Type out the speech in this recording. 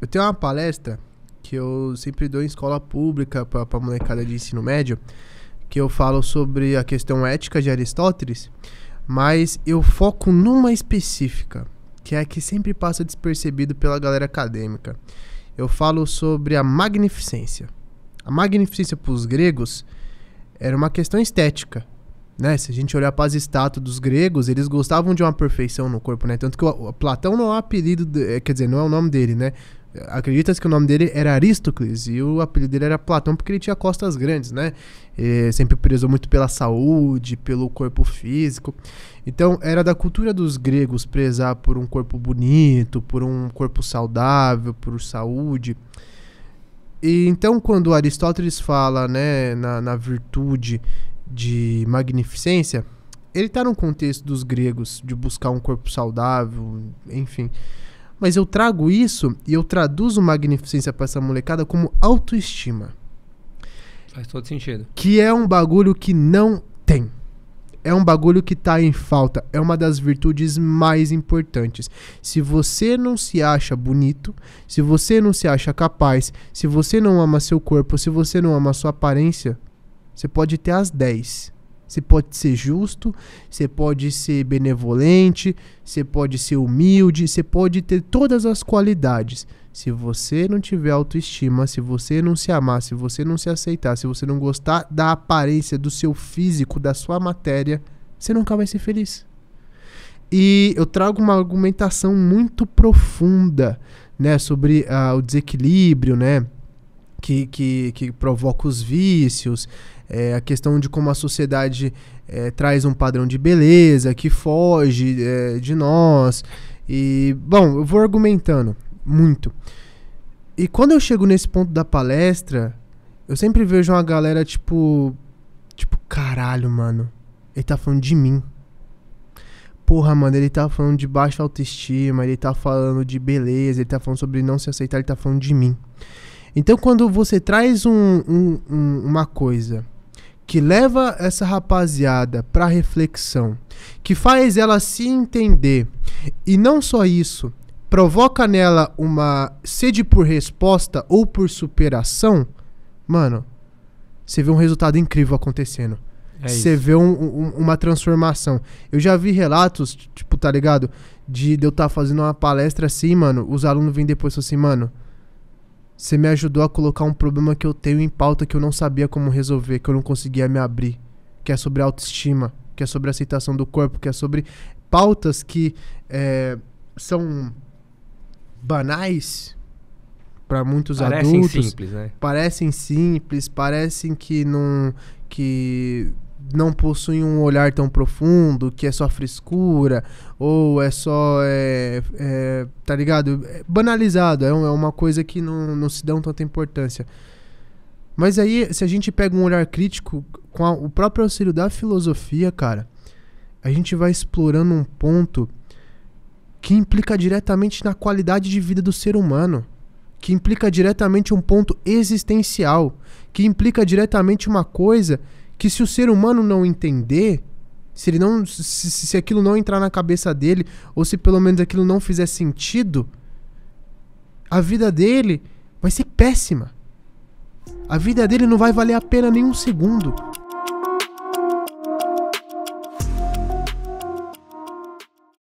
eu tenho uma palestra que eu sempre dou em escola pública para molecada de ensino médio, que eu falo sobre a questão ética de Aristóteles, mas eu foco numa específica, que é a que sempre passa despercebido pela galera acadêmica. Eu falo sobre a magnificência. A magnificência para os gregos era uma questão estética. Né? Se a gente olhar para as estátuas dos gregos, eles gostavam de uma perfeição no corpo, né? Tanto que o, o Platão não é o apelido, de, quer dizer, não é o nome dele, né? Acredita-se que o nome dele era Arístocles e o apelido dele era Platão porque ele tinha costas grandes, né? E sempre prezou muito pela saúde, pelo corpo físico. Então, era da cultura dos gregos prezar por um corpo bonito, por um corpo saudável, por saúde. E então, quando Aristóteles fala né, na, na virtude de magnificência, ele está num contexto dos gregos, de buscar um corpo saudável, enfim. Mas eu trago isso e eu traduzo magnificência para essa molecada como autoestima. Faz todo sentido. Que é um bagulho que não tem. É um bagulho que está em falta. É uma das virtudes mais importantes. Se você não se acha bonito, se você não se acha capaz, se você não ama seu corpo, se você não ama sua aparência, você pode ter as 10. Você pode ser justo, você pode ser benevolente, você pode ser humilde, você pode ter todas as qualidades. Se você não tiver autoestima, se você não se amar, se você não se aceitar, se você não gostar da aparência do seu físico, da sua matéria, você nunca vai ser feliz. E eu trago uma argumentação muito profunda, né, sobre uh, o desequilíbrio, né, que, que, que provoca os vícios, é, a questão de como a sociedade é, traz um padrão de beleza que foge é, de nós. E, bom, eu vou argumentando muito. E quando eu chego nesse ponto da palestra, eu sempre vejo uma galera tipo. Tipo, caralho, mano. Ele tá falando de mim. Porra, mano, ele tá falando de baixa autoestima, ele tá falando de beleza, ele tá falando sobre não se aceitar, ele tá falando de mim. Então, quando você traz um, um, um, uma coisa que leva essa rapaziada para reflexão, que faz ela se entender e não só isso, provoca nela uma sede por resposta ou por superação, mano, você vê um resultado incrível acontecendo. É você vê um, um, uma transformação. Eu já vi relatos, tipo, tá ligado? De, de eu estar tá fazendo uma palestra assim, mano, os alunos vêm depois assim, mano, você me ajudou a colocar um problema que eu tenho em pauta que eu não sabia como resolver, que eu não conseguia me abrir. Que é sobre autoestima, que é sobre aceitação do corpo, que é sobre pautas que é, são banais para muitos parecem adultos. Simples, né? Parecem simples, parecem que não que não possuem um olhar tão profundo, que é só frescura, ou é só. É, é, tá ligado? É banalizado, é, é, uma coisa que não, não se dão tanta importância. Mas aí, se a gente pega um olhar crítico com a, o próprio auxílio da filosofia, cara, a gente vai explorando um ponto que implica diretamente na qualidade de vida do ser humano que implica diretamente um ponto existencial, que implica diretamente uma coisa que se o ser humano não entender, se ele não se, se aquilo não entrar na cabeça dele ou se pelo menos aquilo não fizer sentido, a vida dele vai ser péssima. A vida dele não vai valer a pena nem um segundo.